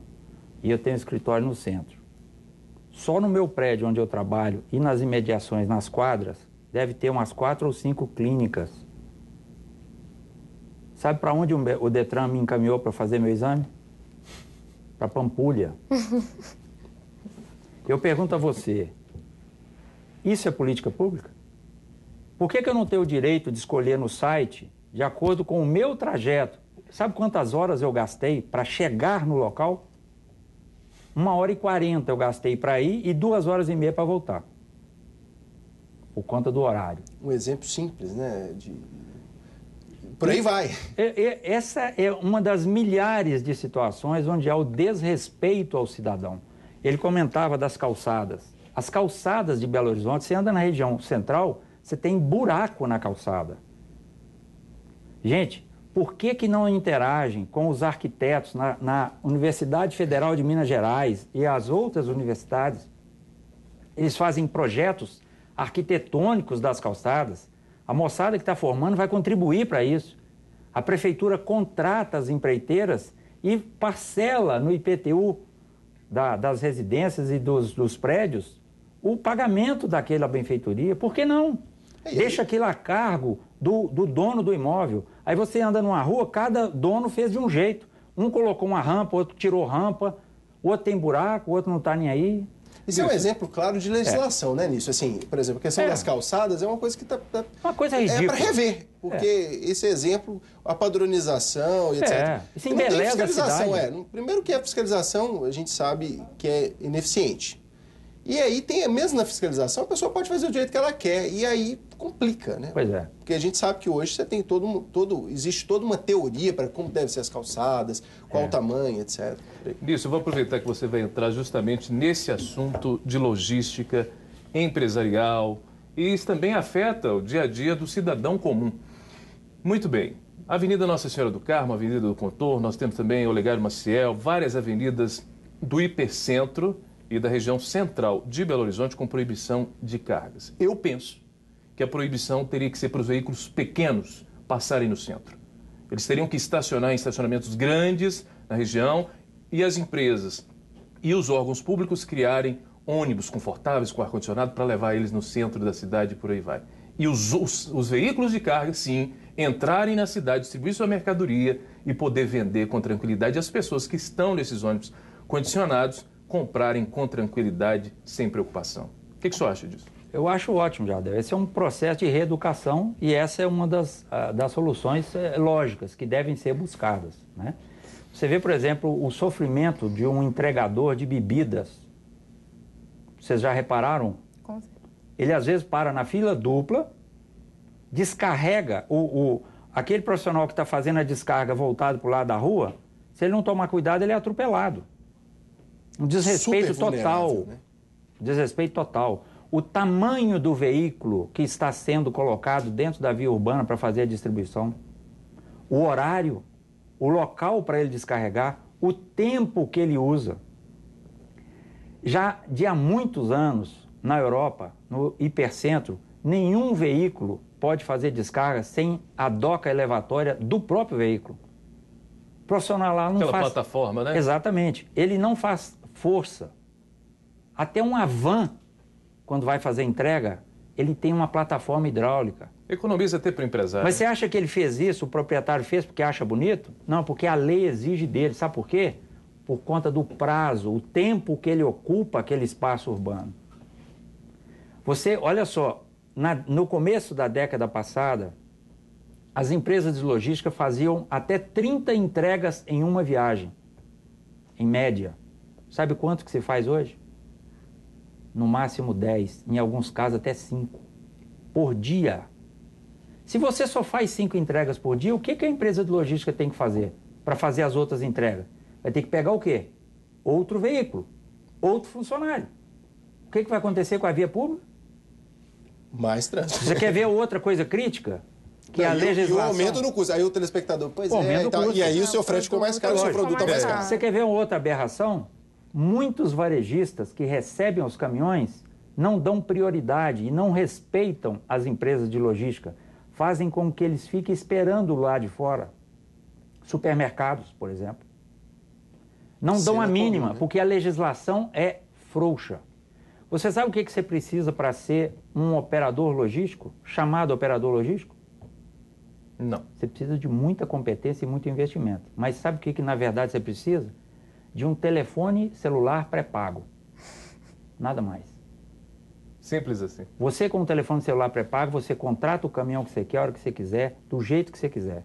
e eu tenho escritório no centro. Só no meu prédio onde eu trabalho e nas imediações, nas quadras, deve ter umas quatro ou cinco clínicas. Sabe para onde o Detran me encaminhou para fazer meu exame? Para Pampulha. Eu pergunto a você, isso é política pública? Por que, que eu não tenho o direito de escolher no site, de acordo com o meu trajeto? Sabe quantas horas eu gastei para chegar no local? Uma hora e quarenta eu gastei para ir e duas horas e meia para voltar por conta do horário. Um exemplo simples, né? De... Por aí vai. Essa é uma das milhares de situações onde há o desrespeito ao cidadão. Ele comentava das calçadas. As calçadas de Belo Horizonte, você anda na região central, você tem buraco na calçada. Gente, por que, que não interagem com os arquitetos na, na Universidade Federal de Minas Gerais e as outras universidades? Eles fazem projetos arquitetônicos das calçadas. A moçada que está formando vai contribuir para isso. A prefeitura contrata as empreiteiras e parcela no IPTU da, das residências e dos, dos prédios o pagamento daquela benfeitoria. Por que não? É Deixa aquilo a cargo do, do dono do imóvel. Aí você anda numa rua, cada dono fez de um jeito. Um colocou uma rampa, outro tirou rampa, o outro tem buraco, o outro não está nem aí. Isso é um exemplo claro de legislação, é. né, nisso? Assim, por exemplo, a questão é. das calçadas é uma coisa que está. Tá, uma coisa é ridícula. É para rever, porque é. esse exemplo, a padronização e etc. É. Isso não tem fiscalização, é. Primeiro que a fiscalização, a gente sabe que é ineficiente. E aí tem, mesmo na fiscalização, a pessoa pode fazer o direito que ela quer, e aí complica, né? Pois é. Porque a gente sabe que hoje você tem todo, todo existe toda uma teoria para como devem ser as calçadas, qual é. o tamanho, etc. Nisso, eu vou aproveitar que você vai entrar justamente nesse assunto de logística empresarial, e isso também afeta o dia a dia do cidadão comum. Muito bem. Avenida Nossa Senhora do Carmo, Avenida do Contorno, nós temos também Olegário Maciel, várias avenidas do hipercentro e da região central de Belo Horizonte com proibição de cargas. Eu penso que a proibição teria que ser para os veículos pequenos passarem no centro. Eles teriam que estacionar em estacionamentos grandes na região e as empresas e os órgãos públicos criarem ônibus confortáveis com ar-condicionado para levar eles no centro da cidade e por aí vai. E os, os, os veículos de carga, sim, entrarem na cidade, distribuir sua mercadoria e poder vender com tranquilidade as pessoas que estão nesses ônibus condicionados comprarem com tranquilidade, sem preocupação. O que, que o senhor acha disso? Eu acho ótimo, Jardel. Esse é um processo de reeducação e essa é uma das, ah, das soluções eh, lógicas que devem ser buscadas. Né? Você vê, por exemplo, o sofrimento de um entregador de bebidas. Vocês já repararam? Com certeza. Ele às vezes para na fila dupla, descarrega o, o aquele profissional que está fazendo a descarga voltado para o lado da rua. Se ele não tomar cuidado, ele é atropelado. Um desrespeito total. Né? Desrespeito total. O tamanho do veículo que está sendo colocado dentro da via urbana para fazer a distribuição, o horário, o local para ele descarregar, o tempo que ele usa. Já de há muitos anos, na Europa, no hipercentro, nenhum veículo pode fazer descarga sem a doca elevatória do próprio veículo. O profissional lá não Pela faz. Pela plataforma, né? Exatamente. Ele não faz força. Até uma van, quando vai fazer entrega, ele tem uma plataforma hidráulica. Economiza até para o empresário. Mas você acha que ele fez isso, o proprietário fez porque acha bonito? Não, porque a lei exige dele. Sabe por quê? Por conta do prazo, o tempo que ele ocupa aquele espaço urbano. Você, olha só, na, no começo da década passada, as empresas de logística faziam até 30 entregas em uma viagem, em média. Sabe quanto que se faz hoje? No máximo 10, em alguns casos até 5 por dia. Se você só faz 5 entregas por dia, o que, que a empresa de logística tem que fazer para fazer as outras entregas? Vai ter que pegar o quê? Outro veículo, outro funcionário. O que, que vai acontecer com a via pública? Mais trânsito. Você quer ver outra coisa crítica? que não, a legislação... E o aumento no custo. Aí o telespectador, pois o é, e, e, aí o seu frete ficou mais caro, o seu produto é mais caro. Você quer ver outra aberração? muitos varejistas que recebem os caminhões não dão prioridade e não respeitam as empresas de logística, fazem com que eles fiquem esperando lá de fora. Supermercados, por exemplo. Não Sim, dão a mínima, né? porque a legislação é frouxa. Você sabe o que, que você precisa para ser um operador logístico, chamado operador logístico? Não. Você precisa de muita competência e muito investimento. Mas sabe o que, que na verdade você precisa? de um telefone celular pré-pago. Nada mais. Simples assim. Você, com o telefone celular pré-pago, você contrata o caminhão que você quer, a hora que você quiser, do jeito que você quiser.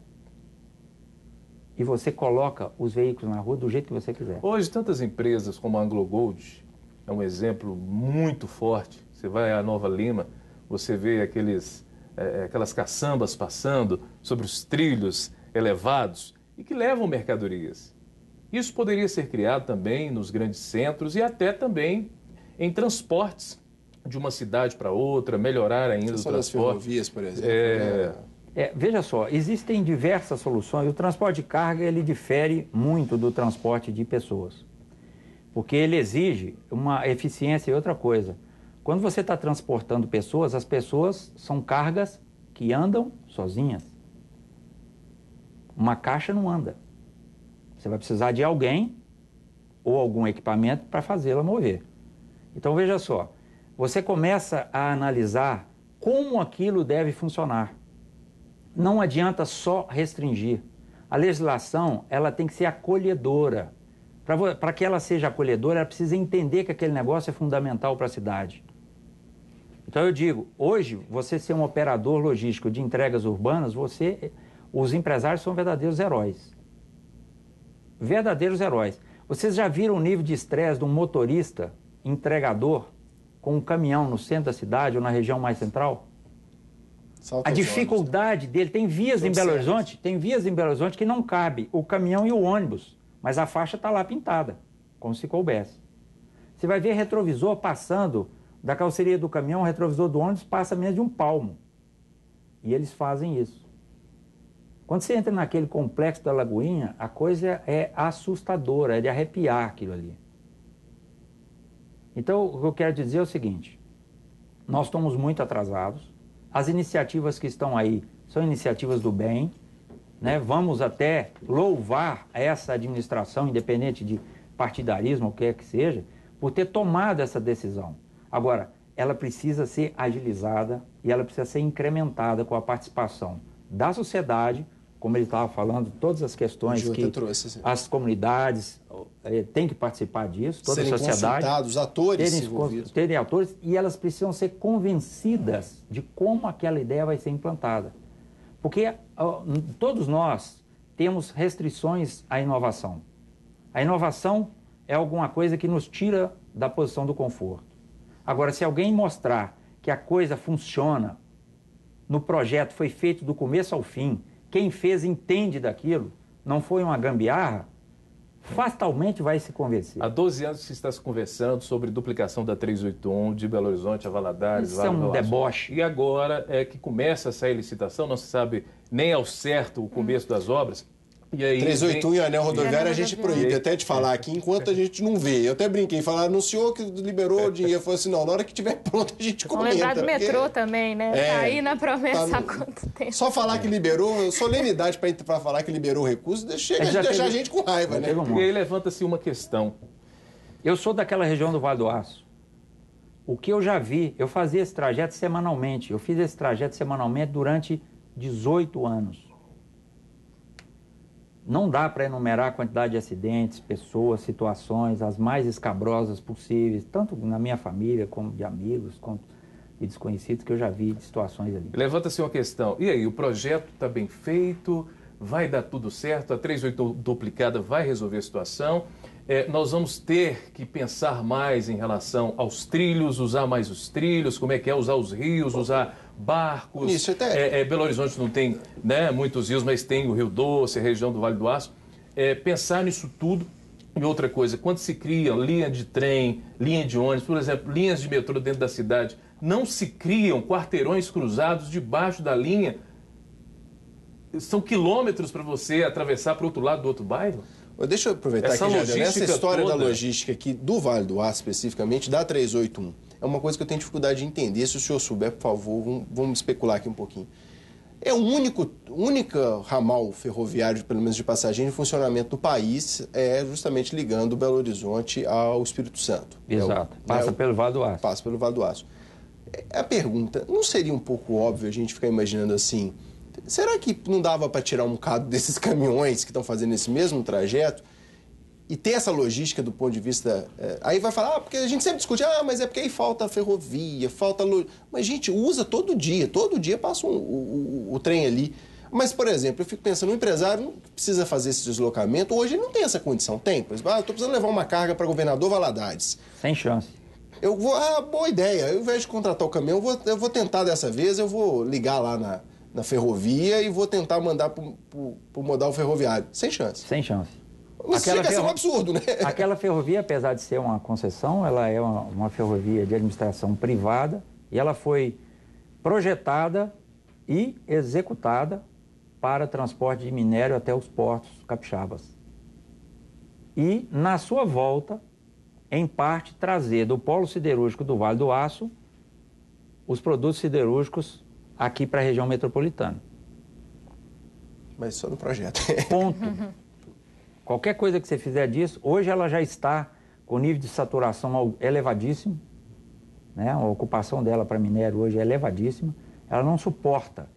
E você coloca os veículos na rua do jeito que você quiser. Hoje, tantas empresas como a Anglo Gold é um exemplo muito forte. Você vai à Nova Lima, você vê aqueles, é, é aquelas caçambas passando sobre os trilhos elevados e que levam mercadorias. Isso poderia ser criado também nos grandes centros e até também em transportes de uma cidade para outra, melhorar ainda Você o transporte. ferrovias, por exemplo. É... Né? É, veja só, existem diversas soluções. O transporte de carga ele difere muito do transporte de pessoas, porque ele exige uma eficiência e outra coisa. Quando você está transportando pessoas, as pessoas são cargas que andam sozinhas. Uma caixa não anda. Você vai precisar de alguém ou algum equipamento para fazê-la mover. Então veja só, você começa a analisar como aquilo deve funcionar. Não adianta só restringir. A legislação ela tem que ser acolhedora. Para que ela seja acolhedora, ela precisa entender que aquele negócio é fundamental para a cidade. Então eu digo, hoje você ser um operador logístico de entregas urbanas, você, os empresários são verdadeiros heróis verdadeiros heróis. Vocês já viram o nível de estresse de um motorista, entregador, com um caminhão no centro da cidade ou na região mais central? Salta a né? dificuldade dele, tem vias em Belo certo. Horizonte, tem vias em Belo Horizonte que não cabe o caminhão e o ônibus, mas a faixa está lá pintada, como se coubesse. Você vai ver retrovisor passando da calceria do caminhão, o retrovisor do ônibus passa menos de um palmo. E eles fazem isso. Quando você entra naquele complexo da Lagoinha, a coisa é assustadora, é de arrepiar aquilo ali. Então, o que eu quero dizer é o seguinte: nós estamos muito atrasados, as iniciativas que estão aí são iniciativas do bem, né? vamos até louvar essa administração, independente de partidarismo, o que quer é que seja, por ter tomado essa decisão. Agora, ela precisa ser agilizada e ela precisa ser incrementada com a participação da sociedade, como ele estava falando, todas as questões que trouxe, assim. as comunidades eh, têm que participar disso, toda serem a sociedade. Os atores terem, terem atores e elas precisam ser convencidas de como aquela ideia vai ser implantada. Porque ó, todos nós temos restrições à inovação. A inovação é alguma coisa que nos tira da posição do conforto. Agora, se alguém mostrar que a coisa funciona, no projeto foi feito do começo ao fim, quem fez entende daquilo, não foi uma gambiarra, fatalmente vai se convencer. Há 12 anos se está se conversando sobre duplicação da 381 de Belo Horizonte a Valadares. Isso é um deboche. E agora é que começa essa licitação, não se sabe nem ao certo o começo hum. das obras. 381 e anel rodoviário a gente proíbe até de falar aqui enquanto a gente não vê. Eu até brinquei, falar anunciou que liberou o dinheiro. foi assim, não, na hora que tiver pronto a gente comenta. Vamos lembrar do porque... metrô também, né? É, tá aí na tá promessa tá há quanto tempo. Só falar que liberou, solenidade para falar que liberou o recurso, chega é, de deixar teve... a gente com raiva, né? e aí levanta-se uma questão. Eu sou daquela região do Vale do Aço. O que eu já vi, eu fazia esse trajeto semanalmente. Eu fiz esse trajeto semanalmente durante 18 anos. Não dá para enumerar a quantidade de acidentes, pessoas, situações, as mais escabrosas possíveis, tanto na minha família, como de amigos, como de desconhecidos, que eu já vi de situações ali. Levanta-se uma questão. E aí, o projeto está bem feito? Vai dar tudo certo? A 38 duplicada vai resolver a situação? É, nós vamos ter que pensar mais em relação aos trilhos, usar mais os trilhos, como é que é usar os rios, usar barcos. Isso até. É, é, Belo Horizonte não tem né, muitos rios, mas tem o Rio Doce, a região do Vale do Aço. É, pensar nisso tudo. E outra coisa, quando se cria linha de trem, linha de ônibus, por exemplo, linhas de metrô dentro da cidade, não se criam quarteirões cruzados debaixo da linha. São quilômetros para você atravessar para o outro lado do outro bairro? Deixa eu aproveitar essa que Essa história toda... da logística aqui, do Vale do Aço especificamente, da 381, é uma coisa que eu tenho dificuldade de entender. Se o senhor souber, por favor, vamos, vamos especular aqui um pouquinho. É o único única ramal ferroviário, pelo menos de passagem, de funcionamento do país, é justamente ligando Belo Horizonte ao Espírito Santo. É Exato. É o, passa é o, pelo Vale do Aço. Passa pelo Vale do Aço. É, a pergunta, não seria um pouco óbvio a gente ficar imaginando assim, Será que não dava para tirar um bocado desses caminhões que estão fazendo esse mesmo trajeto e ter essa logística do ponto de vista. É, aí vai falar, ah, porque a gente sempre discute, ah, mas é porque aí falta ferrovia, falta. Lo... Mas, gente, usa todo dia, todo dia passa um, o, o, o, trem ali. Mas, por exemplo, eu fico pensando, um empresário não precisa fazer esse deslocamento, hoje ele não tem essa condição. Tem, por ah, estou precisando levar uma carga para governador Valadares. Sem chance. Eu vou, ah, boa ideia, eu, ao invés de contratar o caminhão, eu vou, eu vou tentar dessa vez, eu vou ligar lá na na ferrovia e vou tentar mandar para o modal ferroviário. Sem chance. Sem chance. Mas aquela chega ferro... a ser um absurdo, né? Aquela ferrovia, apesar de ser uma concessão, ela é uma, uma ferrovia de administração privada e ela foi projetada e executada para transporte de minério até os portos capixabas. E, na sua volta, em parte trazer do polo siderúrgico do Vale do Aço os produtos siderúrgicos aqui para a região metropolitana. Mas só no projeto. Ponto. Qualquer coisa que você fizer disso, hoje ela já está com nível de saturação elevadíssimo, né? a ocupação dela para minério hoje é elevadíssima, ela não suporta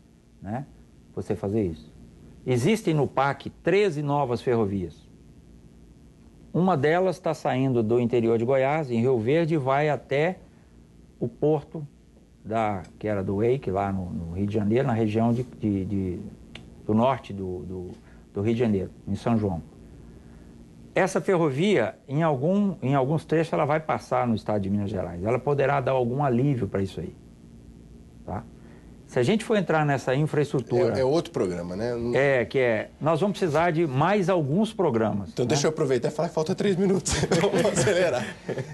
né? você fazer isso. Existem no PAC 13 novas ferrovias. Uma delas está saindo do interior de Goiás, em Rio Verde, e vai até o porto da, que era do Wake, lá no, no Rio de Janeiro, na região de, de, de do norte do, do, do, Rio de Janeiro, em São João. Essa ferrovia, em, algum, em alguns trechos, ela vai passar no estado de Minas Gerais. Ela poderá dar algum alívio para isso aí. Tá? Se a gente for entrar nessa infraestrutura. É, é outro programa, né? Não... É, que é. Nós vamos precisar de mais alguns programas. Então, né? deixa eu aproveitar e falar que falta três minutos. Então, vamos acelerar.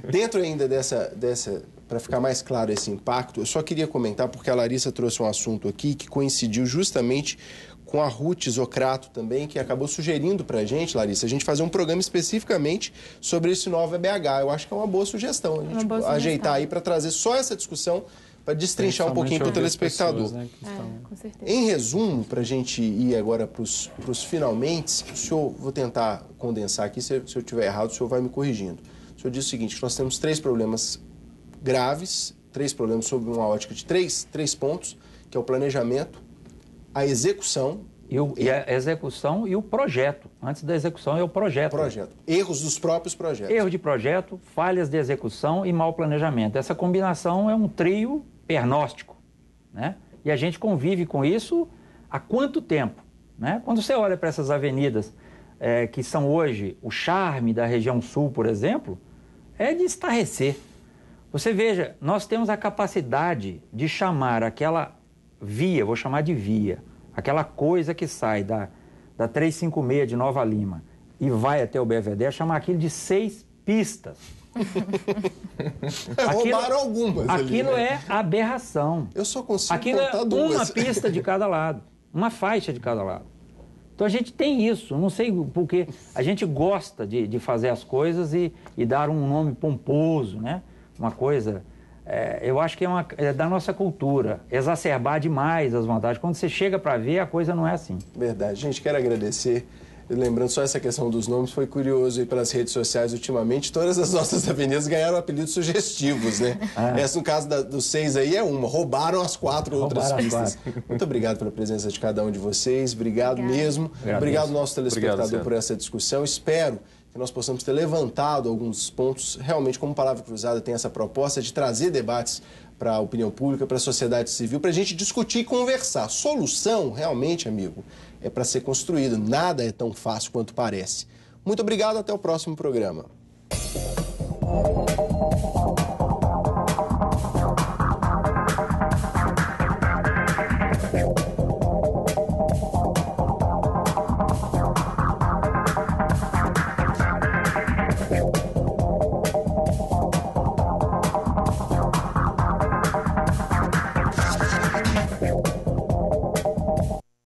Dentro ainda dessa. dessa para ficar mais claro esse impacto, eu só queria comentar, porque a Larissa trouxe um assunto aqui que coincidiu justamente com a Ruth Zocrato também, que acabou sugerindo para a gente, Larissa, a gente fazer um programa especificamente sobre esse novo EBH. Eu acho que é uma boa sugestão a gente ajeitar aí para trazer só essa discussão para destrinchar um pouquinho para o telespectador. Pessoas, né, estão... é, em resumo, para a gente ir agora para os finalmente, o senhor, vou tentar condensar aqui, se, se eu estiver errado, o senhor vai me corrigindo. O senhor diz o seguinte, nós temos três problemas graves, três problemas sob uma ótica de três, três pontos, que é o planejamento, a execução... E, o, e a execução e o projeto. Antes da execução é o projeto. Projeto. Erros dos próprios projetos. Erro de projeto, falhas de execução e mau planejamento. Essa combinação é um trio pernóstico. Né? E a gente convive com isso há quanto tempo? Né? Quando você olha para essas avenidas é, que são hoje o charme da região sul, por exemplo, é de estarrecer. Você veja, nós temos a capacidade de chamar aquela via, vou chamar de via, aquela coisa que sai da, da 356 de Nova Lima e vai até o BVD, é chamar aquilo de seis pistas é, roubaram aquilo, algumas. Aquilo ali, né? é aberração. Eu só consigo aquilo é contar é duas. Uma pista de cada lado, uma faixa de cada lado. Então a gente tem isso, não sei porque a gente gosta de, de fazer as coisas e, e dar um nome pomposo, né? Uma coisa. É, eu acho que é, uma, é, da nossa cultura, exacerbar demais as vantagens. Quando você chega para ver, a coisa não é assim. Verdade. Gente, quero agradecer lembrando só essa questão dos nomes, foi curioso aí pelas redes sociais ultimamente, todas as nossas avenidas ganharam apelidos sugestivos, né? Ah. Essa, no caso da, dos seis aí, é uma. Roubaram as quatro roubaram outras pistas. Quatro. Muito obrigado pela presença de cada um de vocês. Obrigado, mesmo. Obrigado, obrigado nosso telespectador, obrigado, por essa discussão. Espero que nós possamos ter levantado alguns pontos. Realmente, como Palavra Cruzada tem essa proposta de trazer debates para a opinião pública, para a sociedade civil, para a gente discutir e conversar. Solução, realmente, amigo, é para ser construído. Nada é tão fácil quanto parece. Muito obrigado, até o próximo programa.